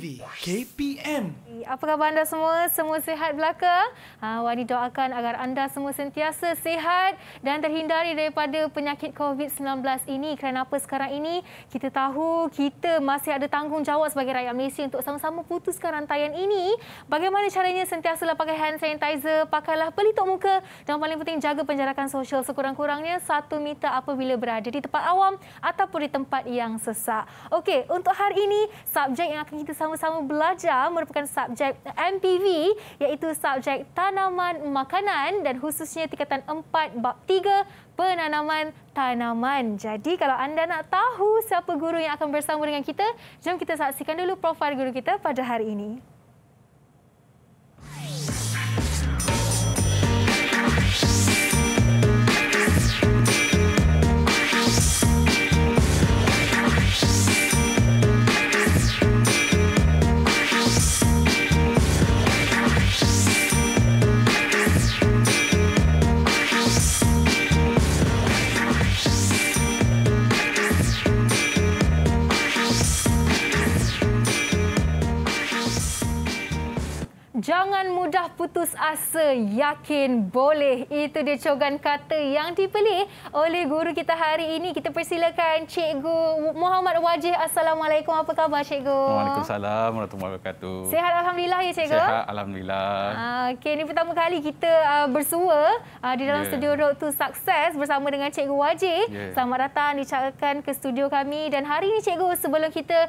KPM. Apa khabar anda semua? Semua sihat belaka? Ha, Wani doakan agar anda semua sentiasa sihat dan terhindari daripada penyakit COVID-19 ini. Kerana apa sekarang ini? Kita tahu kita masih ada tanggungjawab sebagai rakyat Malaysia untuk sama-sama putuskan rantaian ini. Bagaimana caranya sentiasalah pakai hand sanitizer, pakailah pelitup muka dan paling penting jaga penjarakan sosial sekurang-kurangnya satu meter apabila berada di tempat awam ataupun di tempat yang sesak. Okey, untuk hari ini, subjek yang akan kita sama-sama belajar merupakan sub subjek MPV iaitu subjek tanaman makanan dan khususnya tingkatan 4 bab 3 penanaman tanaman. Jadi kalau anda nak tahu siapa guru yang akan bersama dengan kita, jom kita saksikan dulu profil guru kita pada hari ini. Jangan mudah putus asa, yakin boleh. Itu dia cogan kata yang dipilih oleh guru kita hari ini. Kita persilakan Cikgu Muhammad Wajih. Assalamualaikum. Apa khabar Cikgu? Waalaikumsalam warahmatullahi wabarakatuh. Sehat Alhamdulillah ya Cikgu? Sehat Alhamdulillah. Ah, okay ini pertama kali kita uh, bersua ah, di dalam yeah. studio Road to Success bersama dengan Cikgu Wajih. Yeah. Selamat datang dicarakan ke studio kami. Dan hari ini Cikgu, sebelum kita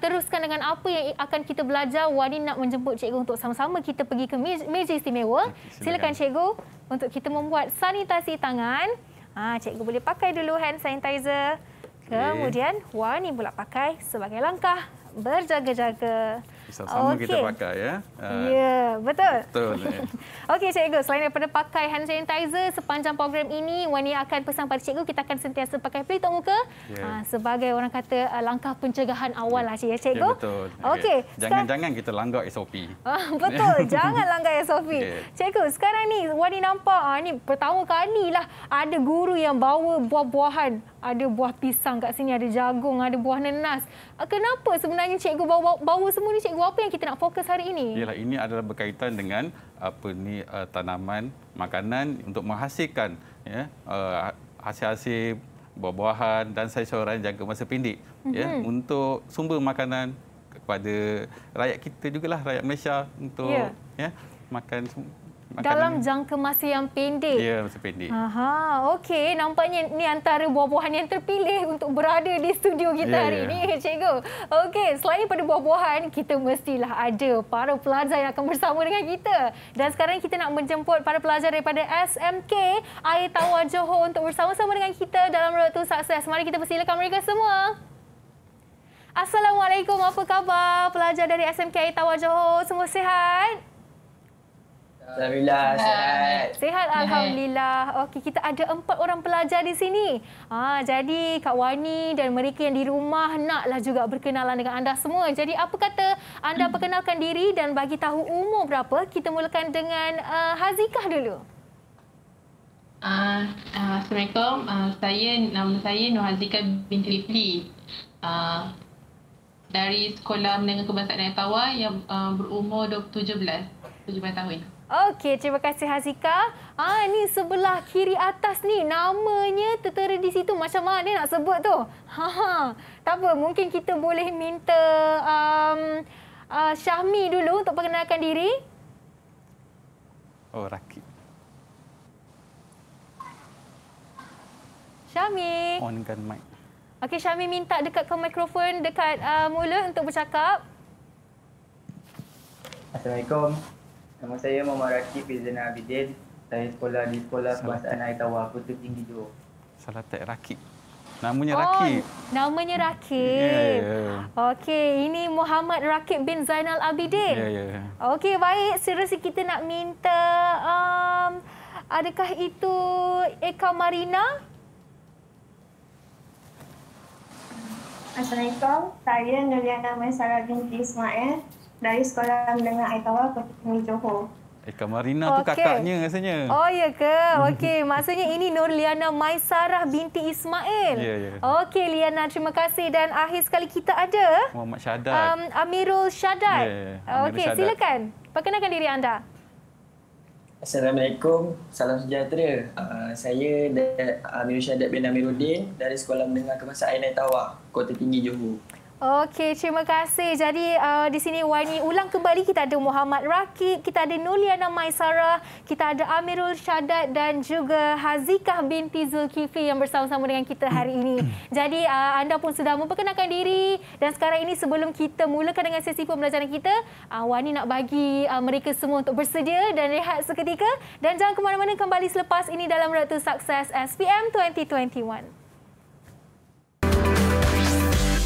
teruskan dengan apa yang akan kita belajar, Wani nak menjemput Cikgu untuk sama-sama pertama kita pergi ke meja istimewa. Silakan cikgu untuk kita membuat sanitasi tangan. Ah cikgu boleh pakai dulu hand sanitizer. Kemudian okay. Wani pula pakai sebagai langkah berjaga-jaga. Pisau sama okay. kita pakai ya. Ya, yeah, betul. Betul. Eh. Ya. Okey cikgu, selain daripada pakai hand sanitizer sepanjang program ini, Wani akan pesan pada cikgu kita akan sentiasa pakai pelitup muka yeah. Ya. uh, sebagai orang kata ah, langkah pencegahan awal lah ya, cikgu. Ya, cikgu. Yeah, betul. Okey. Okay. Jangan-jangan kita langgar SOP. Ah, betul, jangan langgar SOP. Yeah. Cikgu, sekarang ni Wani nampak uh, ni pertama lah ada guru yang bawa buah-buahan ada buah pisang kat sini, ada jagung, ada buah nenas. Ah, kenapa sebenarnya cikgu bawa, bawa semua ni cikgu? Apa yang kita nak fokus hari ini? Yalah, ini adalah berkaitan dengan apa ni uh, tanaman makanan untuk menghasilkan ya uh, hasil-hasil buah-buahan dan sayuran jangka masa pendek mm-hmm. ya mhm. untuk sumber makanan kepada rakyat kita jugalah rakyat Malaysia untuk yeah. ya makan dalam jangka masa yang pendek. Ya, masa pendek. Aha, okey. Nampaknya ni antara buah-buahan yang terpilih untuk berada di studio kita ya, hari ya. ini, cikgu. Okey, selain pada buah-buahan, kita mestilah ada para pelajar yang akan bersama dengan kita. Dan sekarang kita nak menjemput para pelajar daripada SMK Air Tawar Johor untuk bersama-sama dengan kita dalam Road to Success. Mari kita persilakan mereka semua. Assalamualaikum, apa khabar pelajar dari SMK Air Tawar Johor? Semua sihat? Alhamdulillah, sihat. Sihat, Alhamdulillah. Okey, kita ada empat orang pelajar di sini. Ha, jadi, Kak Wani dan mereka yang di rumah naklah juga berkenalan dengan anda semua. Jadi, apa kata anda hmm. perkenalkan diri dan bagi tahu umur berapa, kita mulakan dengan uh, Hazikah dulu. Uh, uh, Assalamualaikum. Uh, saya, nama saya Nur Hazikah binti Lipli. Uh, dari Sekolah Menengah Kebangsaan Ayatawa yang uh, berumur 17, 17 tahun. Okey, terima kasih Hazika. Ah, ni sebelah kiri atas ni namanya tertera di situ. Macam mana dia nak sebut tu? Ha, ha. Tak apa, mungkin kita boleh minta um, uh, Syahmi dulu untuk perkenalkan diri. Oh, Rakib. Syahmi. Onkan mic. Okey, Syahmi minta dekat ke mikrofon dekat uh, mula untuk bercakap. Assalamualaikum. Nama saya Muhammad Rashid Fizana Abidin. Saya sekolah di Sekolah Kebangsaan Air Tawar, Kota Tinggi Johor. Salatek Rakib. Namanya oh, Rakib. Namanya Rakib. Yeah, yeah. Ya. Okey, ini Muhammad Rakib bin Zainal Abidin. Yeah, yeah. Okey, baik. Seterusnya kita nak minta um, adakah itu Eka Marina? Assalamualaikum. Saya Nuriana Mesara binti Ismail dari sekolah menengah ke Pertama Johor. Eh, Kamarina okay. tu kakaknya rasanya. Oh, ya ke? Okey, maksudnya ini Nur Liana Maisarah binti Ismail. Ya, yeah, ya. Yeah. Okey, Liana, terima kasih. Dan akhir sekali kita ada... Muhammad Syadat. Um, Amirul Syadat. Ya, yeah, ya. Okey, silakan. Perkenalkan diri anda. Assalamualaikum. Salam sejahtera. Uh, saya Amirul Syadat bin Amiruddin dari Sekolah Menengah Kemasan Ainai Tawak, Kota Tinggi, Johor. Okey, terima kasih. Jadi uh, di sini Wani ulang kembali kita ada Muhammad Rakib, kita ada Nuliana Maisara, kita ada Amirul Syadat dan juga Hazikah binti Zulkifli yang bersama-sama dengan kita hari ini. Jadi uh, anda pun sudah memperkenalkan diri dan sekarang ini sebelum kita mulakan dengan sesi pembelajaran kita, uh, Wani nak bagi uh, mereka semua untuk bersedia dan rehat seketika dan jangan ke mana-mana kembali selepas ini dalam Road sukses SPM 2021.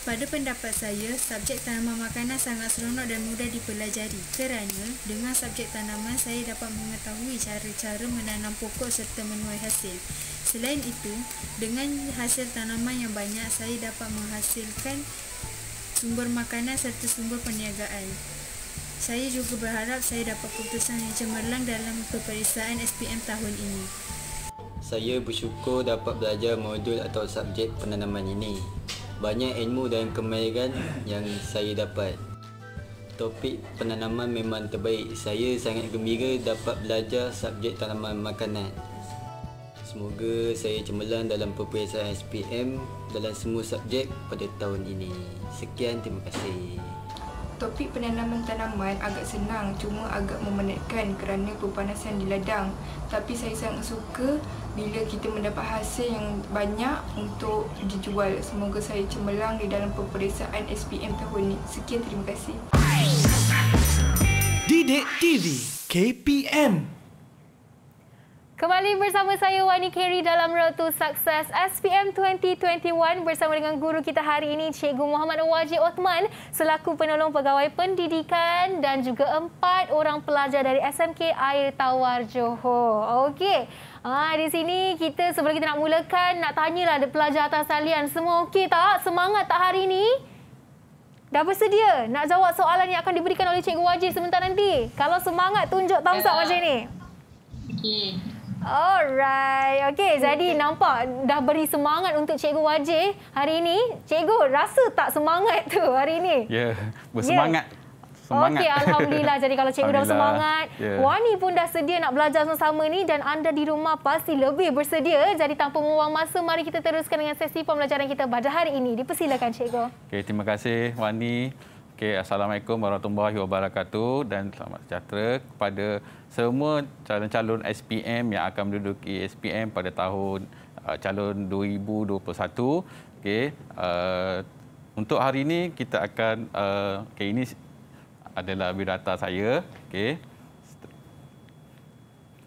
pada pendapat saya, subjek tanaman makanan sangat seronok dan mudah dipelajari kerana dengan subjek tanaman saya dapat mengetahui cara-cara menanam pokok serta menuai hasil. Selain itu, dengan hasil tanaman yang banyak, saya dapat menghasilkan sumber makanan serta sumber perniagaan. Saya juga berharap saya dapat keputusan yang cemerlang dalam peperiksaan SPM tahun ini. Saya bersyukur dapat belajar modul atau subjek penanaman ini banyak ilmu dan kemahiran yang saya dapat. Topik penanaman memang terbaik. Saya sangat gembira dapat belajar subjek tanaman makanan. Semoga saya cemerlang dalam peperiksaan SPM dalam semua subjek pada tahun ini. Sekian, terima kasih topik penanaman tanaman agak senang cuma agak memenatkan kerana pemanasan di ladang. Tapi saya sangat suka bila kita mendapat hasil yang banyak untuk dijual. Semoga saya cemerlang di dalam peperiksaan SPM tahun ini. Sekian terima kasih. Didik TV KPM Kembali bersama saya Wani Kerry dalam Road to Success SPM 2021 bersama dengan guru kita hari ini Cikgu Muhammad Waji Othman selaku penolong pegawai pendidikan dan juga empat orang pelajar dari SMK Air Tawar Johor. Okey. Ah di sini kita sebelum kita nak mulakan nak tanyalah ada pelajar atas talian semua okey tak? Semangat tak hari ini? Dah bersedia nak jawab soalan yang akan diberikan oleh Cikgu Wajib sebentar nanti? Kalau semangat, tunjuk thumbs up macam ya. ni. Alright. Okey, jadi nampak dah beri semangat untuk Cikgu Wajih hari ini. Cikgu, rasa tak semangat tu hari ini? Ya, yeah, bersemangat. Yeah. Ya. Okey, Alhamdulillah. Jadi kalau cikgu dah semangat, yeah. Wani pun dah sedia nak belajar sama-sama ni dan anda di rumah pasti lebih bersedia. Jadi tanpa membuang masa, mari kita teruskan dengan sesi pembelajaran kita pada hari ini. Dipersilakan cikgu. Okey, terima kasih Wani. Okey, Assalamualaikum warahmatullahi wabarakatuh dan selamat sejahtera kepada semua calon-calon SPM yang akan menduduki SPM pada tahun uh, calon 2021. Okay, uh, untuk hari ini kita akan uh, okay, ini adalah birata saya. Okay,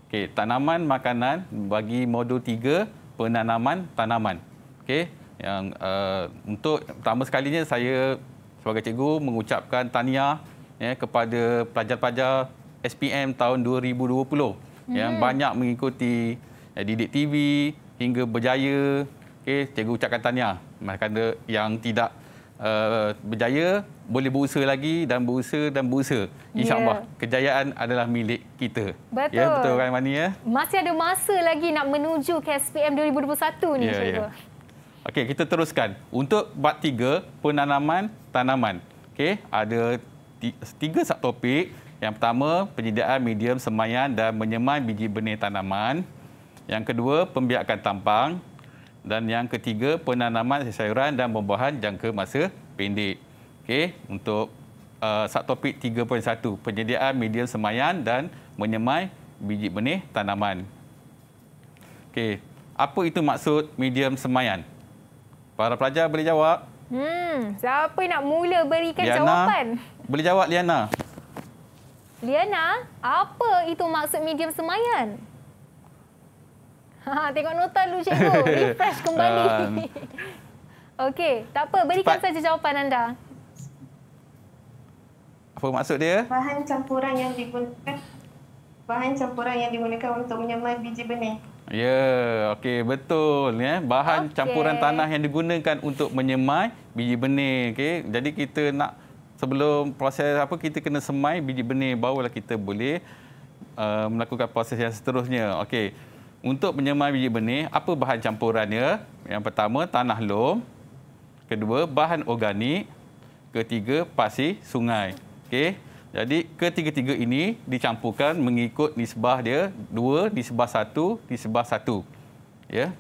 okay tanaman makanan bagi modul 3 penanaman tanaman. Okay, yang uh, untuk pertama sekalinya saya sebagai cikgu mengucapkan tahniah ya, kepada pelajar-pelajar SPM tahun 2020 ya, hmm. yang banyak mengikuti ya, Didik TV hingga berjaya. Okey, cikgu ucapkan tahniah. Mereka yang tidak uh, berjaya boleh berusaha lagi dan berusaha dan berusaha. InsyaAllah, yeah. kejayaan adalah milik kita. Betul. Ya, betul kan, Mani? Ya? Masih ada masa lagi nak menuju ke SPM 2021 ni, yeah, ya. cikgu. Yeah. Okey, kita teruskan. Untuk bab tiga, penanaman tanaman. Okey, ada tiga subtopik. Yang pertama, penyediaan medium semayan dan menyemai biji benih tanaman. Yang kedua, pembiakan tampang. Dan yang ketiga, penanaman sayuran dan pembuahan jangka masa pendek. Okey, untuk uh, subtopik 3.1, penyediaan medium semayan dan menyemai biji benih tanaman. Okey, apa itu maksud medium semayan? Para pelajar boleh jawab. Hmm, siapa nak mula berikan Liana. jawapan? Boleh jawab Liana. Liana, apa itu maksud medium semayan? Ha, tengok nota dulu cikgu, refresh kembali. Um. Okey, tak apa, berikan saja jawapan anda. Apa maksud dia? Bahan campuran yang digunakan bahan campuran yang digunakan untuk menyemai biji benih. Ya, okey betul ya. Bahan okay. campuran tanah yang digunakan untuk menyemai biji benih, okey. Jadi kita nak sebelum proses apa kita kena semai biji benih barulah kita boleh uh, melakukan proses yang seterusnya. Okey. Untuk menyemai biji benih, apa bahan campurannya? Yang pertama tanah loam, kedua bahan organik, ketiga pasir sungai. Okey. Jadi ketiga-tiga ini dicampurkan mengikut nisbah dia dua nisbah satu nisbah satu. Ya. Yeah.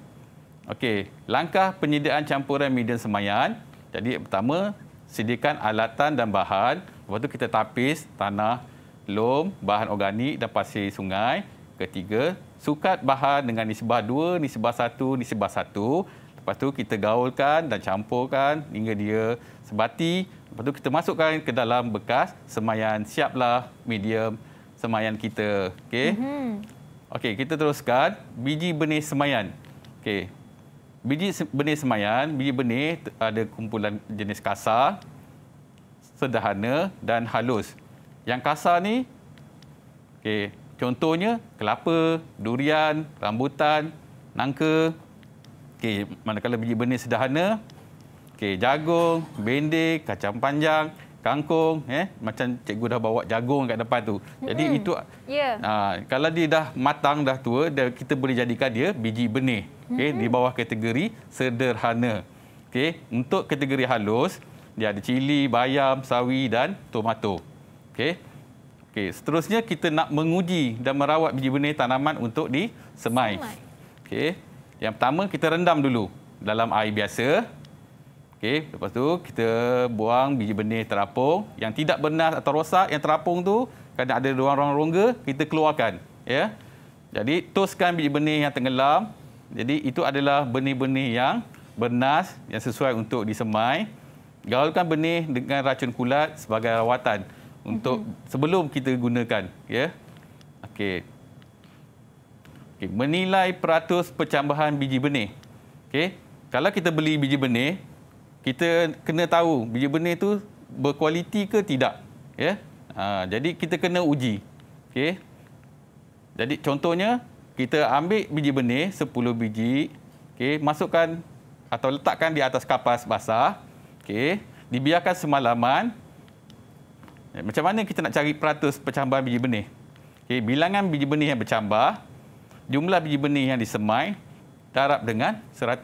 Okey, langkah penyediaan campuran medium semayan. Jadi pertama sediakan alatan dan bahan. Lepas tu kita tapis tanah, loam, bahan organik dan pasir sungai. Ketiga, sukat bahan dengan nisbah 2, nisbah 1, nisbah 1. Lepas tu kita gaulkan dan campurkan hingga dia sebati. Lepas tu kita masukkan ke dalam bekas semayan siaplah medium semayan kita. Okey. Mm -hmm. Okey, kita teruskan biji benih semayan. Okey. Biji benih semayan, biji benih ada kumpulan jenis kasar, sederhana dan halus. Yang kasar ni okey, contohnya kelapa, durian, rambutan, nangka. Okey, manakala biji benih sederhana Okey, jagung, bendik, kacang panjang, kangkung, eh macam cikgu dah bawa jagung kat depan tu. Jadi hmm. itu yeah. Ha, uh, kalau dia dah matang, dah tua, dia, kita boleh jadikan dia biji benih. Okey, hmm. di bawah kategori sederhana. Okey, untuk kategori halus, dia ada cili, bayam, sawi dan tomato. Okey. Okey, seterusnya kita nak menguji dan merawat biji benih tanaman untuk disemai. Okey. Yang pertama kita rendam dulu dalam air biasa. Okey, lepas tu kita buang biji benih terapung yang tidak benar atau rosak yang terapung tu kan ada ruang-ruang rongga kita keluarkan ya. Jadi toskan biji benih yang tenggelam. Jadi itu adalah benih-benih yang bernas yang sesuai untuk disemai. Gaulkan benih dengan racun kulat sebagai rawatan untuk mhm. sebelum kita gunakan ya. Okey. Okey, menilai peratus percambahan biji benih. Okey. Kalau kita beli biji benih kita kena tahu biji benih tu berkualiti ke tidak ya ha, jadi kita kena uji okey jadi contohnya kita ambil biji benih 10 biji okey masukkan atau letakkan di atas kapas basah okey dibiarkan semalaman ya, macam mana kita nak cari peratus percambahan biji benih okey bilangan biji benih yang bercambah jumlah biji benih yang disemai darab dengan 100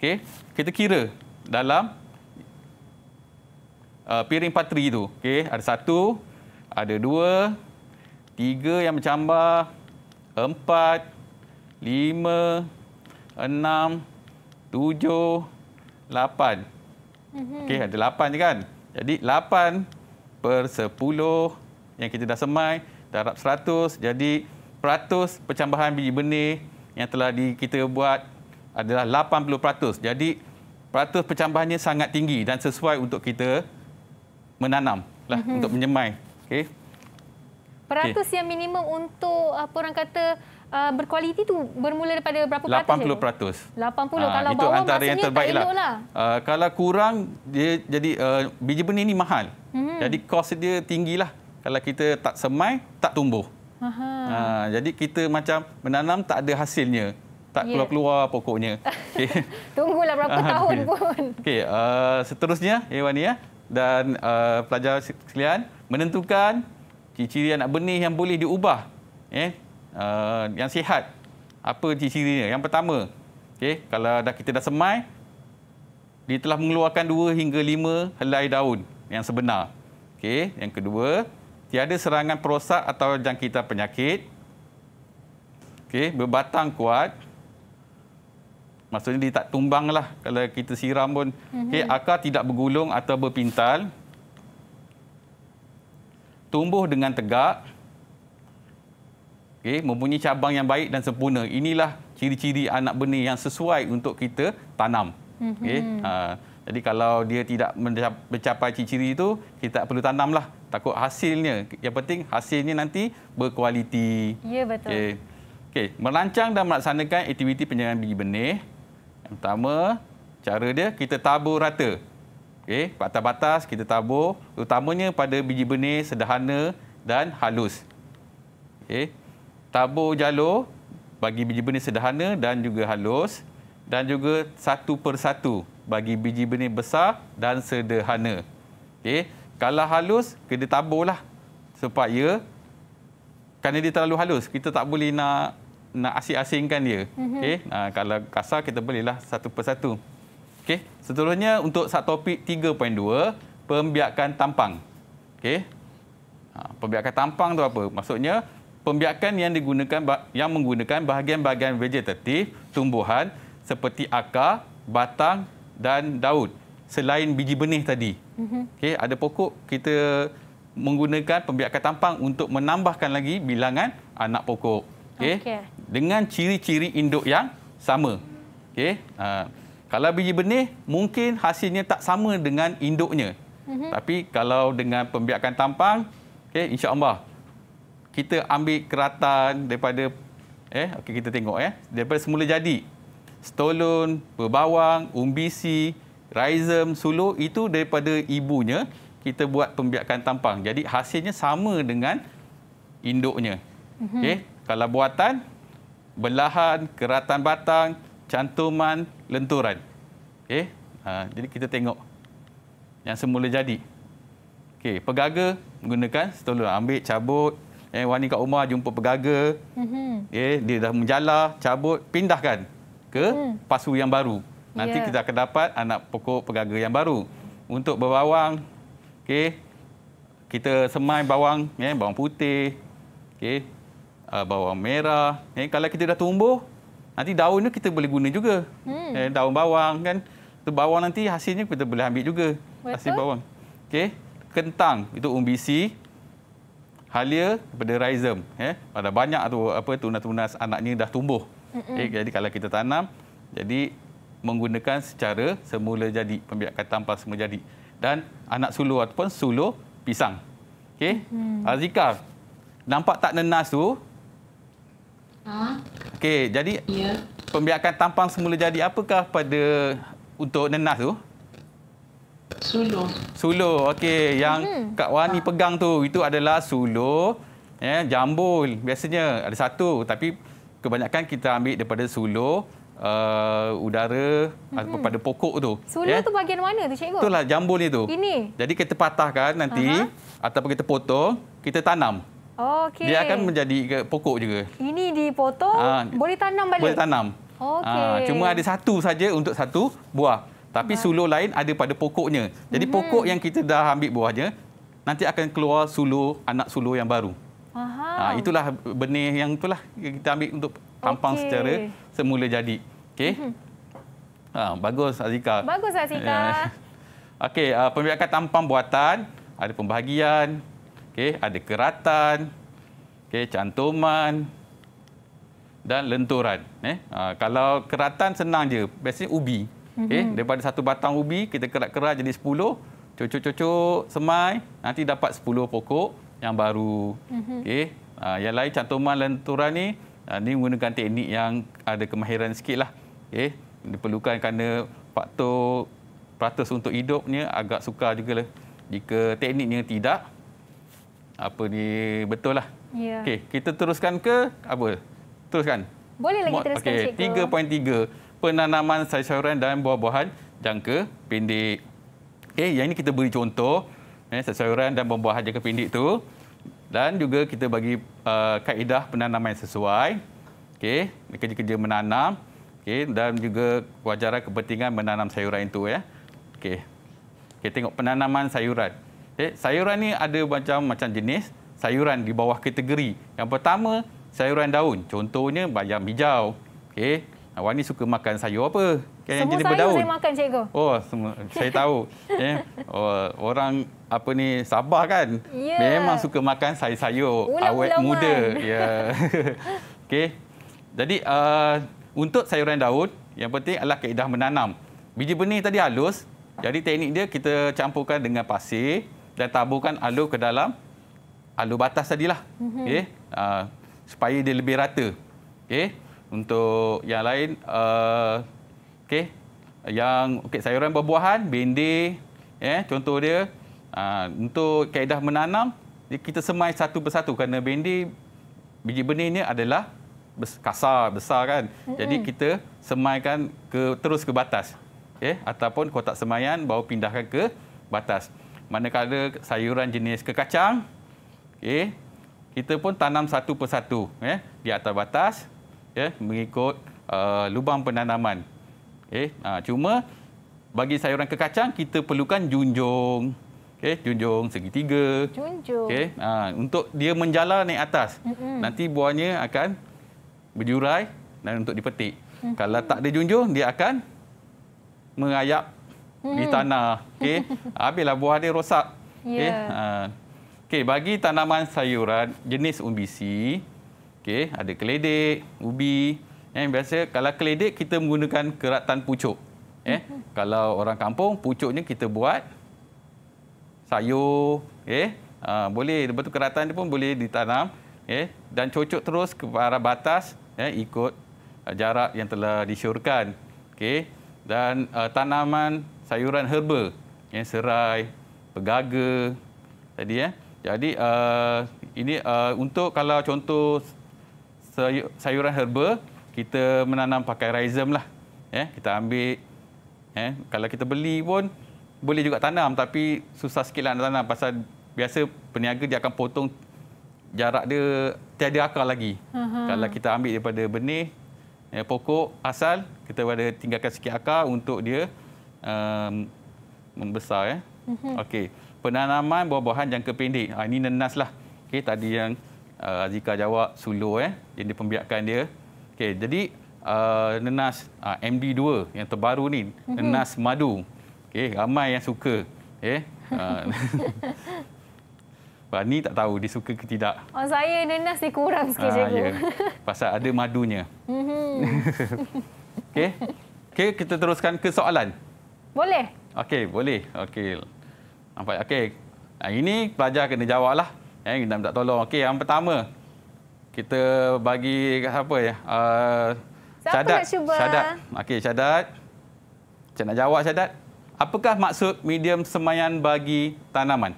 okey kita kira dalam uh, piring patri tu, Okey, ada satu, ada dua, tiga yang bercambar, empat, lima, enam, tujuh, lapan. Mhm. Okey, ada lapan je kan? Jadi, lapan per sepuluh yang kita dah semai, darab seratus. Jadi, peratus percambahan biji benih yang telah di, kita buat adalah 80%. Jadi, peratus pencambahannya sangat tinggi dan sesuai untuk kita menanam lah mm -hmm. untuk menyemai. Okey. Peratus okay. yang minimum untuk apa orang kata uh, berkualiti tu bermula daripada berapa 80 peratus? 80 peratus. 80 ah, kalau bawah yang tak lah. Uh, kalau kurang dia jadi uh, biji benih ini mahal. Mm -hmm. Jadi kos dia tinggilah kalau kita tak semai tak tumbuh. Uh, jadi kita macam menanam tak ada hasilnya tak yeah. keluar-keluar pokoknya. Okay. Tunggulah berapa ah, tahun okay. pun. Okey, uh, seterusnya, Ewan ya, dan uh, pelajar sekalian, menentukan ciri-ciri anak benih yang boleh diubah. Yeah. Uh, yang sihat. Apa ciri-cirinya? Yang pertama, okey, kalau dah kita dah semai, dia telah mengeluarkan dua hingga lima helai daun yang sebenar. Okey, Yang kedua, tiada serangan perosak atau jangkitan penyakit. Okey, berbatang kuat, Maksudnya dia tak tumbang lah kalau kita siram pun. Mhm. Okay, akar tidak bergulung atau berpintal. Tumbuh dengan tegak. Okay, mempunyai cabang yang baik dan sempurna. Inilah ciri-ciri anak benih yang sesuai untuk kita tanam. Mhm. Okay, uh, ha, jadi kalau dia tidak mencapai ciri-ciri itu, kita tak perlu tanam lah. Takut hasilnya. Yang penting hasilnya nanti berkualiti. Ya, betul. Okay. Okay, melancang dan melaksanakan aktiviti penyerangan biji benih pertama cara dia kita tabur rata. Okey, batas-batas kita tabur utamanya pada biji benih sederhana dan halus. Okey. Tabur jalur bagi biji benih sederhana dan juga halus dan juga satu persatu bagi biji benih besar dan sederhana. Okey, kalau halus kita taburlah supaya kan dia terlalu halus kita tak boleh nak nak asing-asingkan dia. Mhm. okay? uh, kalau kasar kita belilah satu persatu. okay? seterusnya untuk subtopik 3.2, pembiakan tampang. okay? Ha, pembiakan tampang tu apa? Maksudnya pembiakan yang digunakan yang menggunakan bahagian-bahagian vegetatif tumbuhan seperti akar, batang dan daun selain biji benih tadi. Mhm. okay? ada pokok kita menggunakan pembiakan tampang untuk menambahkan lagi bilangan anak pokok. Okey. Okay. Dengan ciri-ciri induk yang sama. Okey. Uh, kalau biji benih, mungkin hasilnya tak sama dengan induknya. Mm -hmm. Tapi kalau dengan pembiakan tampang, okay, insya Allah kita ambil keratan daripada, eh, okay, kita tengok, eh, daripada semula jadi. Stolon, berbawang, umbi si, rhizom, sulu, itu daripada ibunya kita buat pembiakan tampang. Jadi hasilnya sama dengan induknya. Mm -hmm. okay, kalau buatan belahan keratan batang cantuman lenturan okey ha, jadi kita tengok yang semula jadi okey pegaga menggunakan stolon ambil cabut eh wani kat rumah jumpa pegaga mm okay, dia dah menjala cabut pindahkan ke hmm. pasu yang baru nanti yeah. kita akan dapat anak pokok pegaga yang baru untuk berbawang okay, kita semai bawang ya eh, bawang putih okay uh, bawang merah. Eh, kalau kita dah tumbuh, nanti daun ni kita boleh guna juga. Hmm. Eh, daun bawang kan. Itu bawang nanti hasilnya kita boleh ambil juga. Betul. Hasil bawang. Okey. Kentang itu umbi si, Halia daripada rhizom. Eh, ada banyak tu apa tunas-tunas anaknya dah tumbuh. Eh, jadi kalau kita tanam, jadi menggunakan secara semula jadi. Pembiakan tanpa semula jadi. Dan anak suluh ataupun suluh pisang. Okay, Hmm. Azikar. Ah, nampak tak nenas tu? Ha? Okey, jadi ya. pembiakan tampang semula jadi apakah pada untuk nenas tu? Suluh. Suluh. Okey, yang hmm. Kak Wani ha. pegang tu itu adalah suluh ya, eh, jambul. Biasanya ada satu tapi kebanyakan kita ambil daripada suluh Uh, udara hmm. pada pokok tu. Sulur yeah? tu bahagian mana tu cikgu? Itulah jambul ni tu. Ini. Jadi kita patahkan nanti uh -huh. ataupun kita potong, kita tanam. Okey. Dia akan menjadi pokok juga. Ini dipotong, ha, boleh tanam balik? Boleh tanam. Okay. Ha, ah, cuma ada satu saja untuk satu buah. Tapi sulur lain ada pada pokoknya. Jadi hmm. pokok yang kita dah ambil buahnya, nanti akan keluar sulur, anak sulur yang baru. Ha, itulah benih yang itulah kita ambil untuk tampang okay. secara semula jadi. Okey. Hmm. Ha, bagus Azika. Bagus Azika. Ya. Okey, uh, pembiakan tampang buatan, ada pembahagian, Okey, ada keratan, okey, cantuman dan lenturan. Eh, ha, kalau keratan senang je, biasanya ubi. Okey, mm-hmm. daripada satu batang ubi kita kerat-kerat jadi 10, cucuk-cucuk semai, nanti dapat 10 pokok yang baru. Mm-hmm. Okey, ha, yang lain cantuman lenturan ni, ha, ni menggunakan teknik yang ada kemahiran sikitlah. Okey, diperlukan kerana faktor peratus untuk hidupnya agak sukar jugalah. Jika tekniknya tidak, apa ni betul lah. Ya. Okey, kita teruskan ke apa? Teruskan. Boleh lagi teruskan okay. cikgu. 3.3 penanaman sayuran dan buah-buahan jangka pendek. Okey, yang ini kita beri contoh eh sayuran dan buah-buahan jangka pendek tu dan juga kita bagi uh, kaedah penanaman yang sesuai. Okey, kerja-kerja menanam okey dan juga wajaran kepentingan menanam sayuran itu ya. Okey. Kita tengok penanaman sayuran. Okay. Eh, sayuran ni ada macam-macam jenis sayuran di bawah kategori. Yang pertama, sayuran daun. Contohnya bayam hijau. okay? Awak ni suka makan sayur apa? Okay, semua jenis sayur saya makan, cikgu. Oh, semua. Saya tahu. Yeah. Oh, orang apa ni Sabah kan? Yeah. Memang suka makan sayur-sayur. Awet muda. Ya. Yeah. Okey. Jadi, uh, untuk sayuran daun, yang penting adalah kaedah menanam. Biji benih tadi halus. Jadi, teknik dia kita campurkan dengan pasir dan taburkan alu ke dalam alu batas tadilah. Mm-hmm. Okey. Uh, ah, supaya dia lebih rata. Okey. Eh, untuk yang lain uh, ah, okey. Yang okey sayuran berbuahan, bende, eh contoh dia uh, untuk kaedah menanam kita semai satu persatu kerana bendi biji benih ini adalah kasar besar kan mm-hmm. jadi kita semaikan ke terus ke batas okey eh, ataupun kotak semayan bawa pindahkan ke batas manakala sayuran jenis kekacang okey kita pun tanam satu persatu eh di atas batas ya mengikut uh, lubang penanaman okey uh, cuma bagi sayuran kekacang kita perlukan junjung okey junjung segitiga junjung okey uh, untuk dia menjala naik atas mm-hmm. nanti buahnya akan berjurai dan untuk dipetik mm-hmm. kalau tak ada junjung dia akan merayap di hmm. tanah. Okey, habislah buah dia rosak. Okey. Yeah. Ha. Okey, bagi tanaman sayuran jenis si, okay. ada keledek, ubi, eh biasa kalau keledek kita menggunakan keratan pucuk. Eh, kalau orang kampung pucuknya kita buat sayur, eh ha, boleh betul keratan dia pun boleh ditanam, eh dan cocok terus ke arah batas eh ikut eh, jarak yang telah disyorkan. okay. Dan uh, tanaman sayuran herba ya serai pegaga tadi ya jadi uh, ini uh, untuk kalau contoh sayuran herba kita menanam pakai rhizom lah ya kita ambil ya kalau kita beli pun boleh juga tanam tapi susah sikitlah nak tanam pasal biasa peniaga dia akan potong jarak dia tiada akar lagi uh-huh. kalau kita ambil daripada benih ya, pokok asal kita ada tinggalkan sikit akar untuk dia um, membesar. Eh? Mm-hmm. Okey, penanaman buah-buahan jangka pendek. Ha, ini nenas lah. Okey, tadi yang uh, ah, Zika jawab sulu eh, yang pembiakan dia. Okey, jadi uh, nenas uh, MD2 yang terbaru ni, mm-hmm. nenas madu. Okey, ramai yang suka. Okey. Uh, ni tak tahu dia suka ke tidak. Oh, saya nenas dia kurang sikit uh, je. Ya. Pasal ada madunya. mm Okey. Okey, kita teruskan ke soalan. Boleh. Okey, boleh. Okey. Nampak okey. Nah ini pelajar kena jawablah. Eh, kita minta tolong. Okey, yang pertama kita bagi kat ya? eh, siapa ya? Uh, siapa syadat. Okey, Syadat. Cik nak jawab Syadat. Apakah maksud medium semayan bagi tanaman?